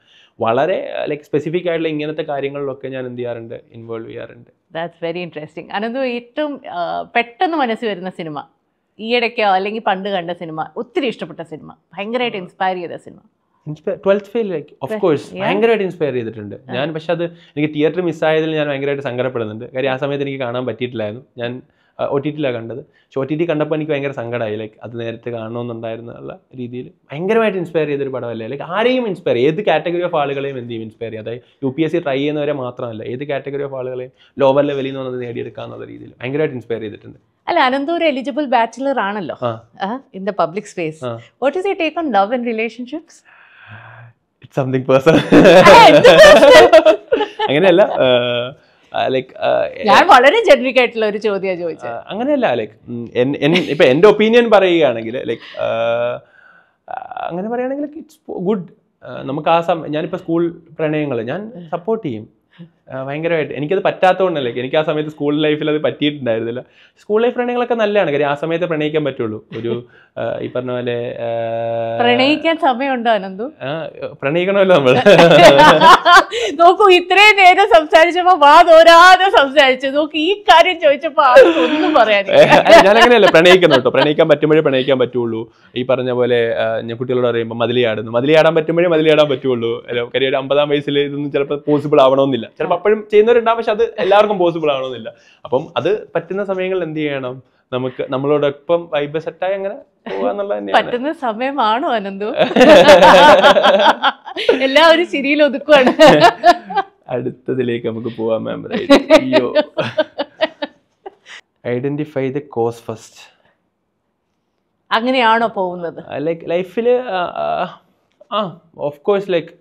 വളരെ ലൈക്ക് സ്പെസിഫിക് ആയിട്ടുള്ള ഇങ്ങനത്തെ കാര്യങ്ങളിലൊക്കെ ഞാൻ എന്ത് ചെയ്യാറുണ്ട് ഇൻവോൾവ് ചെയ്യാറുണ്ട്
ദാറ്റ്സ് വെരി ഇൻട്രസ്റ്റിംഗ് അനന്തു ഏറ്റവും പെട്ടെന്ന് മനസ്സിൽ വരുന്ന സിനിമ ഈയിടയ്ക്കോ അല്ലെങ്കിൽ പണ്ട് കണ്ട സിനിമ ഒത്തിരി ഇഷ്ടപ്പെട്ട സിനിമ ഭയങ്കരമായിട്ട് ഇൻസ്പയർ ചെയ്ത cinema
Twelfth Fail like of course ഭയങ്കരമായിട്ട് ഇൻസ്പയർ ചെയ്തിട്ടുണ്ട് ഞാൻ പക്ഷെ അത് എനിക്ക് തിയേറ്റർ മിസ്സായതിൽ ഞാൻ ഭയങ്കരമായിട്ട് സങ്കടപ്പെടുന്നുണ്ട് കാര്യം ആ സമയത്ത് എനിക്ക് കാണാൻ പറ്റിയിട്ടില്ലായിരുന്നു ഞാൻ ഒ ടി ടിയിലാണ് കണ്ടത് പക്ഷെ ഒ ടി ടി കണ്ടപ്പോൾ എനിക്ക് ഭയങ്കര സങ്കടമായി ലൈക്ക് അത് നേരത്തെ കാണണമെന്നുണ്ടായിരുന്നുള്ള രീതിയിൽ ഭയങ്കരമായിട്ട് ഇൻസ്പയർ ചെയ്തൊരു പടമല്ലേ ലൈക്ക് ആരെയും ഇൻസ്പയർ ഏത് കാറ്റഗറി ഓഫ് ആളുകളെയും എന്ത് ചെയ്യും ഇൻസ്പയർ ചെയ്യും അതായത് U P S C try ചെയ്യുന്നവരെ മാത്രമല്ല ഏത് കാറ്റഗറി ഓഫ് ആളുകളെയും ലോവർ ലെവലിൽ നിന്ന് വന്നത് നേടിയെടുക്കുക എന്നുള്ള രീതിയിൽ ഭയങ്കരമായിട്ട് ഇൻസ്പയർ ചെയ്തിട്ടുണ്ട്
അല്ല അനന്തൂർ എലിജിബിൾ ബാച്ചിലർ ആണല്ലോ in the public space what is you take on love and relationships
something personal അങ്ങനെയല്ല ലൈക്ക് ഞാൻ വളരെ
ജനറിക് ആയിട്ടുള്ള ഒരു ചോദ്യമാണ് ചോദിച്ചത് അങ്ങനെയല്ല
ലൈക്ക് ഇപ്പൊ എന്റെ ഒപ്പീനിയൻ പറയുകയാണെങ്കിൽ ലൈക്ക് അങ്ങനെ പറയുകയാണെങ്കിൽ ഇറ്റ്സ് ഗുഡ് നമുക്ക് ആ സമയം ഞാനിപ്പോ സ്കൂൾ പ്രണയങ്ങൾ ഞാൻ സപ്പോർട്ട് ചെയ്യും ഭയങ്കരമായിട്ട് എനിക്കത് പറ്റാത്തതുകൊണ്ടല്ലേ എനിക്ക് ആ സമയത്ത് സ്കൂൾ ലൈഫിൽ അത് പറ്റിയിട്ടുണ്ടായിരുന്നില്ല സ്കൂൾ ലൈഫ് പ്രണയങ്ങളൊക്കെ നല്ലതാണ് കാര്യം ആ സമയത്ത് പ്രണയിക്കാൻ പറ്റുള്ളൂ ഒരു ഈ പറഞ്ഞ പോലെ
പ്രണയിക്കാൻ സമയമുണ്ടോ അനന്തു
പ്രണയിക്കണമല്ലോ നമ്മൾ (laughs)
നോക്കൂ ഇത്രയും നേരം സംസാരിച്ചപ്പോ വാ തോരാതെ സംസാരിച്ചു നോക്കൂ ഈ കാര്യം ചോദിച്ചപ്പോ ഒന്നും
ഞാനങ്ങനെയല്ല പ്രണയിക്കുന്നു കേട്ടോ പ്രണയിക്കാൻ പറ്റുമ്പോഴേ പ്രണയിക്കാൻ പറ്റുള്ളൂ ഈ പറഞ്ഞ പോലെ ഞാൻ കുട്ടികളോട് പറയുമ്പോൾ മതിലിയാടുന്നു മതിലിയാടാൻ പറ്റുമ്പോഴേ മതിലിയാടാൻ പറ്റുള്ളൂ കാര്യം ഒരു അമ്പതാം വയസ്സിൽ ഇതൊന്നും ചിലപ്പോൾ പോസിബിൾ ആവണമെന്നില്ല ചിലപ്പോൾ ചെയ്യും അപ്പോഴും ചെയ്യുന്നവരുണ്ടാവും പക്ഷെ അത് എല്ലാവർക്കും പോസിബിൾ ആവണമെന്നില്ല അപ്പം അത് പറ്റുന്ന സമയങ്ങളിൽ എന്ത് ചെയ്യണം നമുക്ക് നമ്മളോടൊപ്പം വൈബ് സെറ്റായി അങ്ങനെ പറ്റുന്ന
സമയമാണോ അനന്തു (laughs) എല്ലാവരും ചിരിയിൽ ഒതുക്കുവാണ്
അടുത്തതിലേക്ക് നമുക്ക് പോവാൻ മാം (laughs) അയ്യോ ഐഡന്റിഫൈ ദ കോസ് ഫസ്റ്റ്
അങ്ങനെയാണോ പോകുന്നത് ലൈക്ക് ലൈഫിൽ
ആ ഓഫ് കോഴ്സ് ലൈക്ക്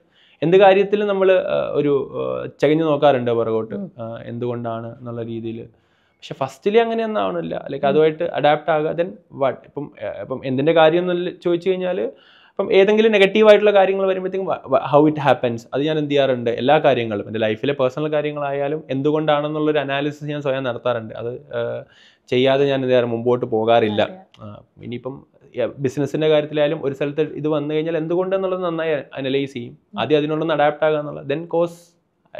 എന്ത് കാര്യത്തിൽ നമ്മൾ ഒരു ചകഞ്ഞു നോക്കാറുണ്ട് പുറകോട്ട് എന്തുകൊണ്ടാണ് എന്നുള്ള രീതിയിൽ പക്ഷെ ഫസ്റ്റിലി അങ്ങനെയൊന്നും ആവണില്ല ലൈക്ക് അതുമായിട്ട് അഡാപ്റ്റ് ആകുക ദെൻ വാട്ട് ഇപ്പം ഇപ്പം എന്തിൻ്റെ കാര്യം എന്ന് ചോദിച്ചു കഴിഞ്ഞാൽ ഇപ്പം ഏതെങ്കിലും നെഗറ്റീവ് ആയിട്ടുള്ള കാര്യങ്ങൾ വരുമ്പോഴത്തേക്കും ഹൗ ഇറ്റ് ഹാപ്പൻസ് അത് ഞാൻ എന്ത് ചെയ്യാറുണ്ട് എല്ലാ കാര്യങ്ങളും എൻ്റെ ലൈഫിലെ പേഴ്സണൽ കാര്യങ്ങളായാലും എന്തുകൊണ്ടാണെന്നുള്ളൊരു അനാലിസിസ് ഞാൻ സ്വയം നടത്താറുണ്ട് അത് ചെയ്യാതെ ഞാൻ എന്ത് മുമ്പോട്ട് പോകാറില്ല ഇനിയിപ്പം ബിസിനസ്സിന്റെ കാര്യത്തിലായാലും ഒരു സ്ഥലത്ത് ഇത് വന്നു കഴിഞ്ഞാൽ എന്തുകൊണ്ടെന്നുള്ളത് നന്നായി അനലൈസ് ചെയ്യും ആദ്യം അതിനോടൊന്ന് അഡാപ്റ്റ് ആകുക എന്നുള്ളത് ദെൻ കോഴ്സ്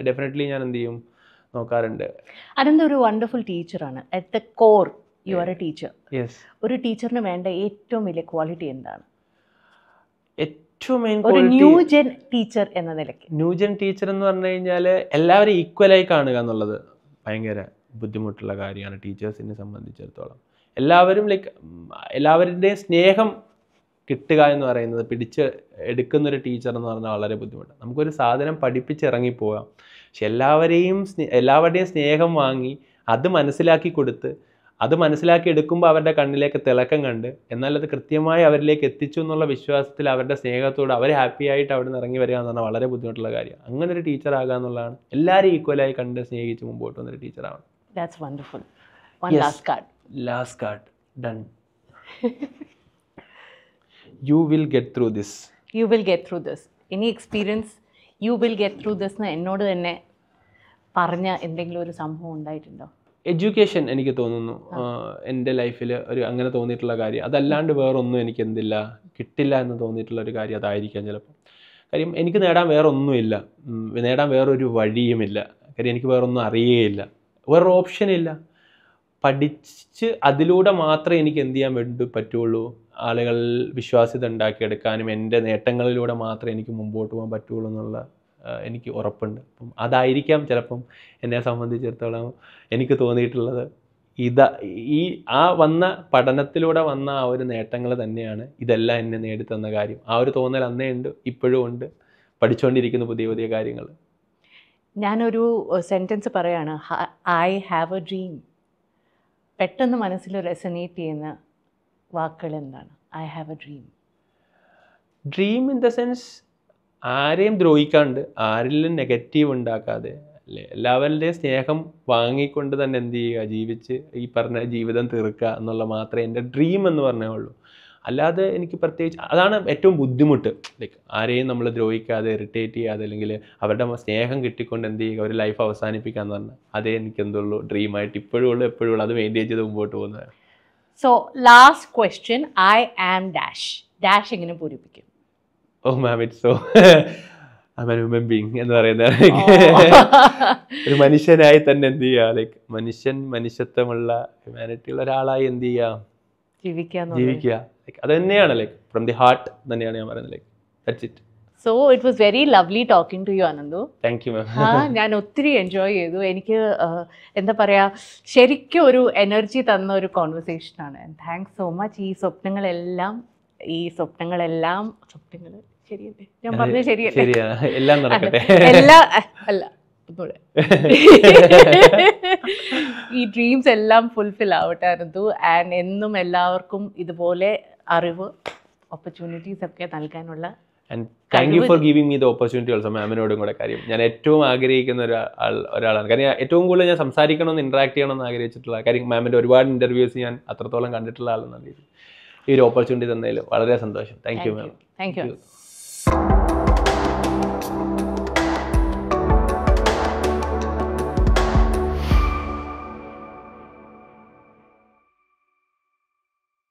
ഡെഫിനറ്റ്ലി ഞാൻ എന്ത് ചെയ്യും നോക്കാറുണ്ട്
അതെന്താ ഒരു വണ്ടർഫുൾ ടീച്ചറാണ് at the core you are a teacher ഒരു ടീച്ചറിന് വേണ്ട ഏറ്റവും വലിയ ക്വാളിറ്റി എന്താണ് ഏറ്റവും മെയിൻ ഒരു ന്യൂ ടീച്ചർ എന്ന നിലയ്ക്ക്
ന്യൂ ടീച്ചർ എന്ന് പറഞ്ഞു കഴിഞ്ഞാൽ എല്ലാവരും ഈക്വലായി കാണുക എന്നുള്ളത് ഭയങ്കര ബുദ്ധിമുട്ടുള്ള കാര്യമാണ് ടീച്ചേഴ്സിനെ സംബന്ധിച്ചിടത്തോളം എല്ലാവരും ലൈക്ക് എല്ലാവരുടെയും സ്നേഹം കിട്ടുക എന്ന് പറയുന്നത് പിടിച്ച് എടുക്കുന്നൊരു ടീച്ചർ എന്ന് പറഞ്ഞാൽ വളരെ ബുദ്ധിമുട്ടാണ് നമുക്കൊരു സാധനം പഠിപ്പിച്ചിറങ്ങിപ്പോവാം പക്ഷെ എല്ലാവരെയും സ്നേ എല്ലാവരുടെയും സ്നേഹം വാങ്ങി അത് മനസ്സിലാക്കി കൊടുത്ത് അത് മനസ്സിലാക്കി എടുക്കുമ്പോൾ അവരുടെ കണ്ണിലേക്ക് തിളക്കം കണ്ട് എന്നാൽ അത് കൃത്യമായി അവരിലേക്ക് എത്തിച്ചു എന്നുള്ള വിശ്വാസത്തിൽ അവരുടെ സ്നേഹത്തോട് അവർ ഹാപ്പി ആയിട്ട് അവിടെ നിന്ന് ഇറങ്ങി വരിക എന്ന് പറഞ്ഞാൽ വളരെ ബുദ്ധിമുട്ടുള്ള കാര്യമാണ് അങ്ങനെ ഒരു ടീച്ചർ ആകുക എന്നുള്ളതാണ് എല്ലാവരും ഈക്വലായി കണ്ട് സ്നേഹിച്ച് മുമ്പോട്ട് വന്നൊരു ടീച്ചറാണ്
That's wonderful. One yes. last card.
Last card. Done. (laughs) you will get through
this. You will get through this. Any experience, you will get through this എന്നോട് തന്നെ പറഞ്ഞ എന്തെങ്കിലും ഒരു സംഭവം ഉണ്ടായിട്ടുണ്ടോ
എഡ്യൂക്കേഷൻ എനിക്ക് തോന്നുന്നു എൻ്റെ ലൈഫിൽ ഒരു അങ്ങനെ തോന്നിയിട്ടുള്ള കാര്യം അതല്ലാണ്ട് വേറൊന്നും എനിക്ക് എന്തില്ല കിട്ടില്ല എന്ന് തോന്നിയിട്ടുള്ള ഒരു കാര്യം അതായിരിക്കാം ചിലപ്പോൾ കാര്യം എനിക്ക് നേടാൻ വേറൊന്നുമില്ല നേടാൻ വേറൊരു വഴിയുമില്ല കാര്യം എനിക്ക് വേറൊന്നും അറിയേയില്ല വേറെ ഇല്ല പഠിച്ച് അതിലൂടെ മാത്രമേ എനിക്ക് എന്ത് ചെയ്യാൻ വേണ്ടി പറ്റുള്ളൂ ആളുകൾ വിശ്വാസ്യത ഉണ്ടാക്കിയെടുക്കാനും എൻ്റെ നേട്ടങ്ങളിലൂടെ മാത്രമേ എനിക്ക് മുമ്പോട്ട് പോകാൻ പറ്റുള്ളൂ എന്നുള്ള എനിക്ക് ഉറപ്പുണ്ട് അപ്പം അതായിരിക്കാം ചിലപ്പം എന്നെ സംബന്ധിച്ചിടത്തോളം എനിക്ക് തോന്നിയിട്ടുള്ളത് ഇതാ ഈ ആ വന്ന പഠനത്തിലൂടെ വന്ന ആ ഒരു നേട്ടങ്ങൾ തന്നെയാണ് ഇതെല്ലാം എന്നെ നേടിത്തന്ന കാര്യം ആ ഒരു തോന്നൽ അന്നേ ഉണ്ട് ഇപ്പോഴും ഉണ്ട് പഠിച്ചുകൊണ്ടിരിക്കുന്ന പുതിയ പുതിയ കാര്യങ്ങൾ
ഞാനൊരു സെൻറ്റൻസ് പറയാണ് ഐ ഹാവ് എ ഡ്രീം പെട്ടെന്ന് മനസ്സിൽ റെസനേറ്റ് ചെയ്യുന്ന വാക്കുകൾ എന്താണ് I have a dream
dream in the sense ആരെയും ദ്രോഹിക്കാണ്ട് ആരിലും നെഗറ്റീവ് ഉണ്ടാക്കാതെ അല്ലെ എല്ലാവരുടെയും സ്നേഹം വാങ്ങിക്കൊണ്ട് തന്നെ എന്ത് ചെയ്യുക ജീവിച്ച് ഈ പറഞ്ഞ ജീവിതം തീർക്കുക എന്നുള്ള മാത്രമേ എൻ്റെ ഡ്രീം എന്ന് പറഞ്ഞേ ഉള്ളൂ അല്ലാതെ എനിക്ക് പ്രത്യേകിച്ച് അതാണ് ഏറ്റവും ബുദ്ധിമുട്ട് ലൈക്ക് ആരെയും നമ്മൾ ദ്രോഹിക്കാതെ ഇറിറ്റേറ്റ് ചെയ്യാതെ അല്ലെങ്കിൽ അവരുടെ സ്നേഹം കിട്ടിക്കൊണ്ട് എന്ത് ചെയ്യുക ഒരു ലൈഫ് അവസാനിപ്പിക്കാന്ന് എന്ന് പറഞ്ഞാൽ അതേ എനിക്ക് എന്തുള്ളൂ ആയിട്ട് ഇപ്പോഴും ഉള്ളു എപ്പോഴും ഉള്ളു അത് മെയിൻറ്റെയിൻ ചെയ്ത് മുമ്പോട്ട് പോകുന്നത്
so last question I am dash dash എങ്ങനെ പൂരിപ്പിക്കും
oh ma'am it so human being എന്ന് പറയുന്ന oh. (laughs) ഒരു മനുഷ്യനായി തന്നെ എന്ത് ചെയ്യുക ലൈക്ക് മനുഷ്യൻ മനുഷ്യത്വമുള്ള ഹ്യൂമാനിറ്റിയുള്ള ഒരാളായി എന്ത് ചെയ്യുക ജീവിക്കുക ലൈക്ക് അത് തന്നെയാണ് ലൈക്ക് ഫ്രം ദി ഹാർട്ട് തന്നെയാണ് ഞാൻ പറയുന്നത് like that's it
so it was very lovely talking to you Anandu thank you ഞാൻ ഒത്തിരി എൻജോയ് ചെയ്തു എനിക്ക് എന്താ പറയുക ശരിക്കും ഒരു എനർജി തന്ന ഒരു ആണ് താങ്ക്സ് സോ മച്ച് ഈ സ്വപ്നങ്ങളെല്ലാം ഈ സ്വപ്നങ്ങളെല്ലാം സ്വപ്നങ്ങൾ ശരിയല്ലേ ഞാൻ പറഞ്ഞത് ശരിയല്ലേ
എല്ലാം നടക്കട്ടെ എല്ലാ
അല്ല ഒന്നുകൂടെ ഈ ഡ്രീംസ് എല്ലാം ഫുൾഫിൽ ആവട്ടെ അനന്തു ആൻഡ് എന്നും എല്ലാവർക്കും ഇതുപോലെ അറിവ് ഓപ്പർച്യൂണിറ്റീസ് ഒക്കെ നൽകാനുള്ള
thank you for giving me the opportunity also മാമിനോടും കൂടെ കാര്യം ഞാൻ ഏറ്റവും ആഗ്രഹിക്കുന്ന ഒരാൾ ഒരാളാണ് കാര്യം ഏറ്റവും കൂടുതൽ ഞാൻ സംസാരിക്കണമെന്ന് ഇന്ററാക്ട് ചെയ്യണമെന്ന് ആഗ്രഹിച്ചിട്ടുള്ള കാര്യം മാമിൻ്റെ ഒരുപാട് ഇൻ്റർവ്യൂസ് ഞാൻ അത്രത്തോളം കണ്ടിട്ടുള്ള ആളെന്നാണ് ഈ ഒരു ഓപ്പർച്യൂണിറ്റി തന്നതിൽ വളരെ സന്തോഷം thank you ma'am
thank U